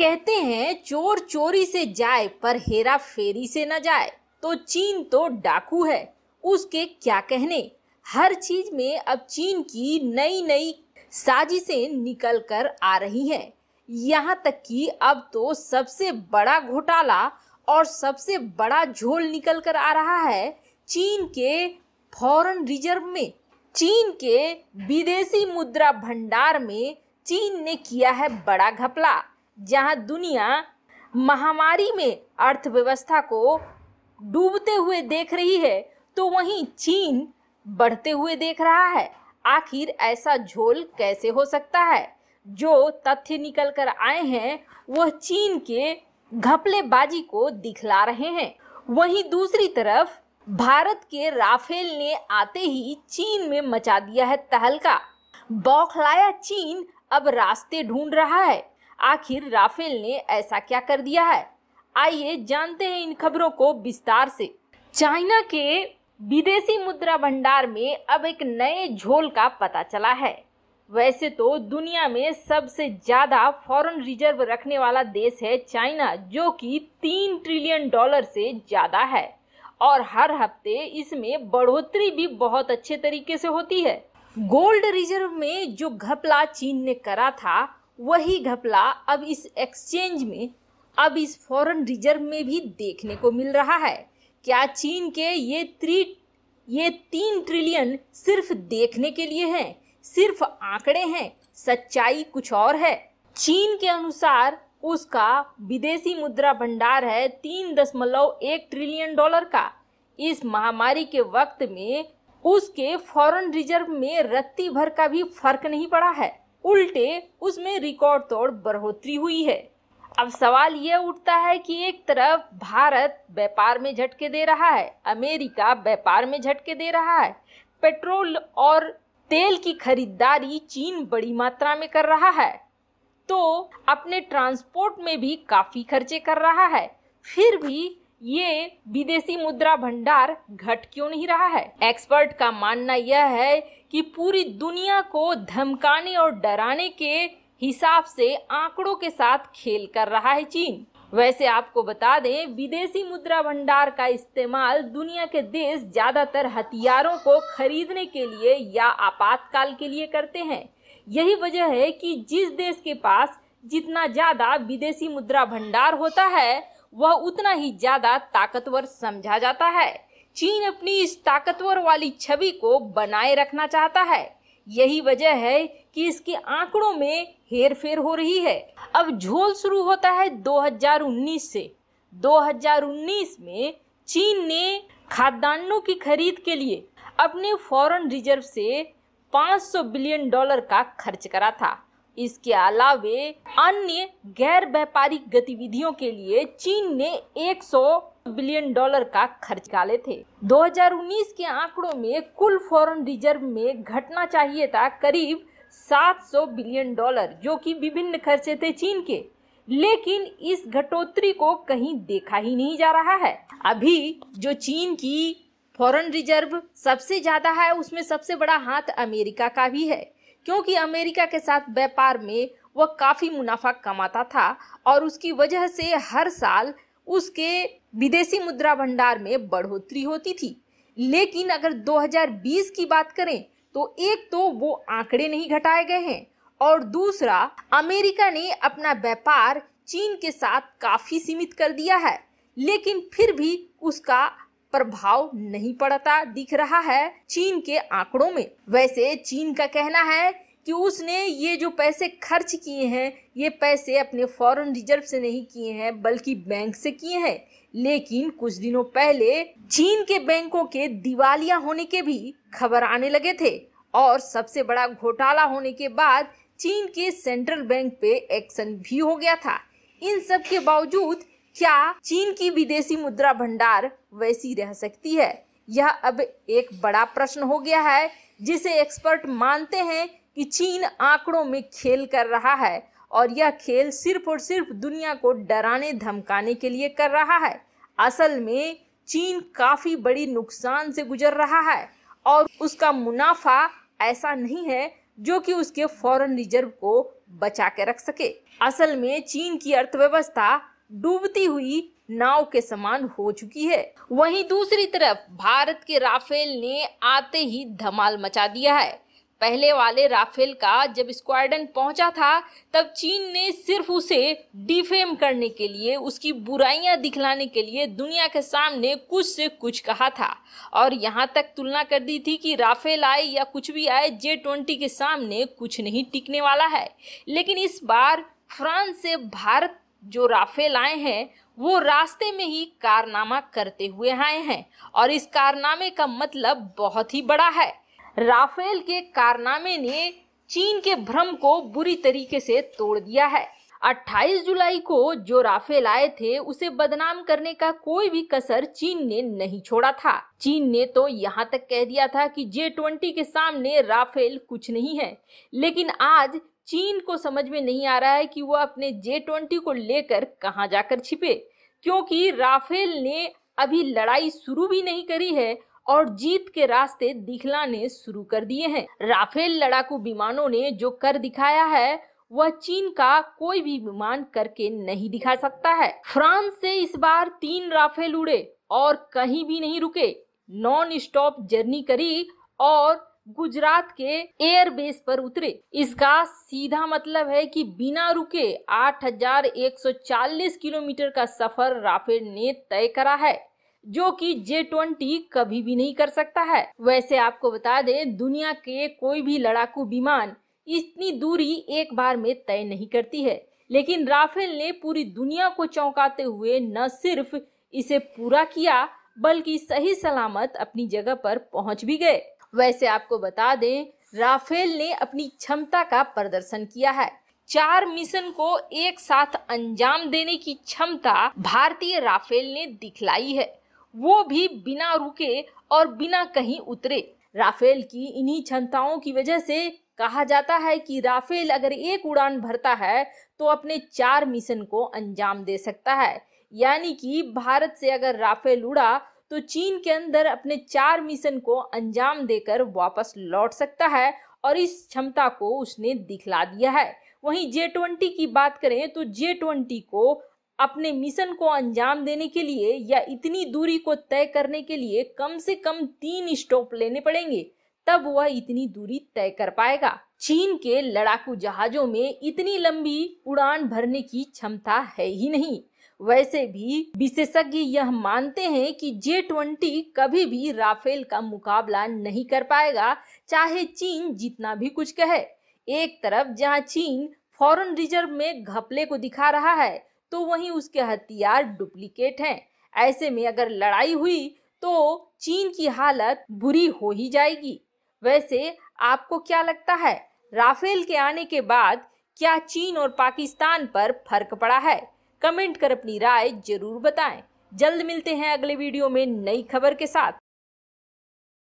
कहते हैं चोर चोरी से जाए पर हेरा फेरी से न जाए तो चीन तो डाकू है उसके क्या कहने हर चीज में अब चीन की नई नई साजिशें निकल कर आ रही हैं यहाँ तक कि अब तो सबसे बड़ा घोटाला और सबसे बड़ा झोल निकल कर आ रहा है चीन के फॉरेन रिजर्व में चीन के विदेशी मुद्रा भंडार में चीन ने किया है बड़ा घपला जहां दुनिया महामारी में अर्थव्यवस्था को डूबते हुए देख रही है तो वहीं चीन बढ़ते हुए देख रहा है आखिर ऐसा झोल कैसे हो सकता है जो तथ्य निकल कर आए हैं वह चीन के घपलेबाजी को दिखला रहे हैं वहीं दूसरी तरफ भारत के राफेल ने आते ही चीन में मचा दिया है तहलका बौखलाया चीन अब रास्ते ढूंढ रहा है आखिर राफेल ने ऐसा क्या कर दिया है आइए जानते हैं इन खबरों को विस्तार से चाइना के विदेशी मुद्रा भंडार में अब एक नए झोल का पता चला है वैसे तो दुनिया में सबसे ज्यादा फॉरेन रिजर्व रखने वाला देश है चाइना जो कि तीन ट्रिलियन डॉलर से ज्यादा है और हर हफ्ते इसमें बढ़ोतरी भी बहुत अच्छे तरीके से होती है गोल्ड रिजर्व में जो घपला चीन ने करा था वही घपला अब इस एक्सचेंज में अब इस फॉरेन रिजर्व में भी देखने को मिल रहा है क्या चीन के ये त्री ये तीन ट्रिलियन सिर्फ देखने के लिए हैं सिर्फ आंकड़े हैं सच्चाई कुछ और है चीन के अनुसार उसका विदेशी मुद्रा भंडार है तीन दशमलव एक ट्रिलियन डॉलर का इस महामारी के वक्त में उसके फॉरेन रिजर्व में रत्ती भर का भी फर्क नहीं पड़ा है उल्टे उसमें रिकॉर्ड तोड़ बढ़ोतरी हुई है अब सवाल यह उठता है कि एक तरफ भारत व्यापार में झटके दे रहा है अमेरिका व्यापार में झटके दे रहा है पेट्रोल और तेल की खरीदारी चीन बड़ी मात्रा में कर रहा है तो अपने ट्रांसपोर्ट में भी काफ़ी खर्चे कर रहा है फिर भी ये विदेशी मुद्रा भंडार घट क्यों नहीं रहा है एक्सपर्ट का मानना यह है कि पूरी दुनिया को धमकाने और डराने के हिसाब से आंकड़ों के साथ खेल कर रहा है चीन वैसे आपको बता दें विदेशी मुद्रा भंडार का इस्तेमाल दुनिया के देश ज्यादातर हथियारों को खरीदने के लिए या आपातकाल के लिए करते हैं यही वजह है कि जिस देश के पास जितना ज्यादा विदेशी मुद्रा भंडार होता है वह उतना ही ज्यादा ताकतवर समझा जाता है चीन अपनी इस ताकतवर वाली छवि को बनाए रखना चाहता है यही वजह है कि इसके आंकड़ों में हेर फेर हो रही है अब झोल शुरू होता है 2019 से 2019 में चीन ने खाद्यान्नों की खरीद के लिए अपने फॉरेन रिजर्व से 500 बिलियन डॉलर का खर्च करा था इसके अलावे अन्य गैर व्यापारिक गतिविधियों के लिए चीन ने 100 बिलियन डॉलर का खर्च काले थे 2019 के आंकड़ों में कुल फॉरेन रिजर्व में घटना चाहिए था करीब 700 बिलियन डॉलर जो कि विभिन्न खर्चे थे चीन के लेकिन इस घटोतरी को कहीं देखा ही नहीं जा रहा है अभी जो चीन की फॉरेन रिजर्व सबसे ज्यादा है उसमें सबसे बड़ा हाथ अमेरिका का भी है क्योंकि अमेरिका के साथ व्यापार में वह काफ़ी मुनाफा कमाता था और उसकी वजह से हर साल उसके विदेशी मुद्रा भंडार में बढ़ोतरी होती थी लेकिन अगर 2020 की बात करें तो एक तो वो आंकड़े नहीं घटाए गए हैं और दूसरा अमेरिका ने अपना व्यापार चीन के साथ काफ़ी सीमित कर दिया है लेकिन फिर भी उसका प्रभाव नहीं पड़ता दिख रहा है चीन के आंकड़ों में वैसे चीन का कहना है कि उसने ये जो पैसे खर्च किए हैं ये पैसे अपने फॉरेन रिजर्व से नहीं किए हैं बल्कि बैंक से किए हैं लेकिन कुछ दिनों पहले चीन के बैंकों के दिवालिया होने के भी खबर आने लगे थे और सबसे बड़ा घोटाला होने के बाद चीन के सेंट्रल बैंक पे एक्शन भी हो गया था इन सब के बावजूद क्या चीन की विदेशी मुद्रा भंडार वैसी रह सकती है यह अब एक बड़ा प्रश्न हो गया है जिसे एक्सपर्ट मानते हैं कि चीन आंकड़ों में खेल कर रहा है और यह खेल सिर्फ और सिर्फ दुनिया को डराने धमकाने के लिए कर रहा है असल में चीन काफ़ी बड़ी नुकसान से गुजर रहा है और उसका मुनाफा ऐसा नहीं है जो कि उसके फॉरेन रिजर्व को बचा के रख सके असल में चीन की अर्थव्यवस्था डूबती हुई नाव के समान हो चुकी है वहीं दूसरी तरफ भारत के राफेल ने आते ही धमाल मचा दिया है पहले वाले राफेल का जब स्क्वाडन पहुंचा था तब चीन ने सिर्फ उसे डिफेम करने के लिए उसकी बुराइयां दिखलाने के लिए दुनिया के सामने कुछ से कुछ कहा था और यहां तक तुलना कर दी थी कि राफेल आए या कुछ भी आए जे ट्वेंटी के सामने कुछ नहीं टिकने वाला है लेकिन इस बार फ्रांस से भारत जो राफेल आए हैं वो रास्ते में ही कारनामा करते हुए आए हैं और इस कारनामे का मतलब बहुत ही बड़ा है राफेल के कारनामे ने चीन के भ्रम को बुरी तरीके से तोड़ दिया है 28 जुलाई को जो राफेल आए थे उसे बदनाम करने का कोई भी कसर चीन ने नहीं छोड़ा था चीन ने तो यहाँ तक कह दिया था कि जे ट्वेंटी के सामने राफेल कुछ नहीं है लेकिन आज चीन को समझ में नहीं आ रहा है कि वह अपने जे ट्वेंटी को लेकर कहाँ जाकर छिपे क्योंकि राफेल ने अभी लड़ाई शुरू भी नहीं करी है और जीत के रास्ते दिखलाने शुरू कर दिए हैं राफेल लड़ाकू विमानों ने जो कर दिखाया है वह चीन का कोई भी विमान करके नहीं दिखा सकता है फ्रांस से इस बार तीन राफेल उड़े और कहीं भी नहीं रुके नॉन स्टॉप जर्नी करी और गुजरात के एयरबेस पर उतरे इसका सीधा मतलब है कि बिना रुके 8,140 किलोमीटर का सफर राफेल ने तय करा है जो कि जे ट्वेंटी कभी भी नहीं कर सकता है वैसे आपको बता दें दुनिया के कोई भी लड़ाकू विमान इतनी दूरी एक बार में तय नहीं करती है लेकिन राफेल ने पूरी दुनिया को चौंकाते हुए न सिर्फ इसे पूरा किया बल्कि सही सलामत अपनी जगह पर पहुंच भी गए वैसे आपको बता दें राफेल ने अपनी क्षमता का प्रदर्शन किया है चार मिशन को एक साथ अंजाम देने की क्षमता भारतीय राफेल ने दिखलाई है वो भी बिना रुके और बिना कहीं उतरे राफेल की इन्हीं क्षमताओं की वजह से कहा जाता है कि राफेल अगर एक उड़ान भरता है तो अपने चार मिशन को अंजाम दे सकता है यानी कि भारत से अगर राफेल उड़ा तो चीन के अंदर अपने चार मिशन को अंजाम देकर वापस लौट सकता है और इस क्षमता को उसने दिखला दिया है वहीं जे ट्वेंटी की बात करें तो जे ट्वेंटी को अपने मिशन को अंजाम देने के लिए या इतनी दूरी को तय करने के लिए कम से कम तीन स्टॉप लेने पड़ेंगे तब वह इतनी दूरी तय कर पाएगा चीन के लड़ाकू जहाजों में इतनी लंबी उड़ान भरने की क्षमता है ही नहीं वैसे भी विशेषज्ञ यह मानते हैं कि जे ट्वेंटी कभी भी राफेल का मुकाबला नहीं कर पाएगा चाहे चीन जितना भी कुछ कहे एक तरफ जहां चीन फॉरेन रिजर्व में घपले को दिखा रहा है तो वहीं उसके हथियार डुप्लीकेट हैं ऐसे में अगर लड़ाई हुई तो चीन की हालत बुरी हो ही जाएगी वैसे आपको क्या लगता है राफेल के आने के बाद क्या चीन और पाकिस्तान पर फर्क पड़ा है कमेंट कर अपनी राय जरूर बताएं जल्द मिलते हैं अगले वीडियो में नई खबर के साथ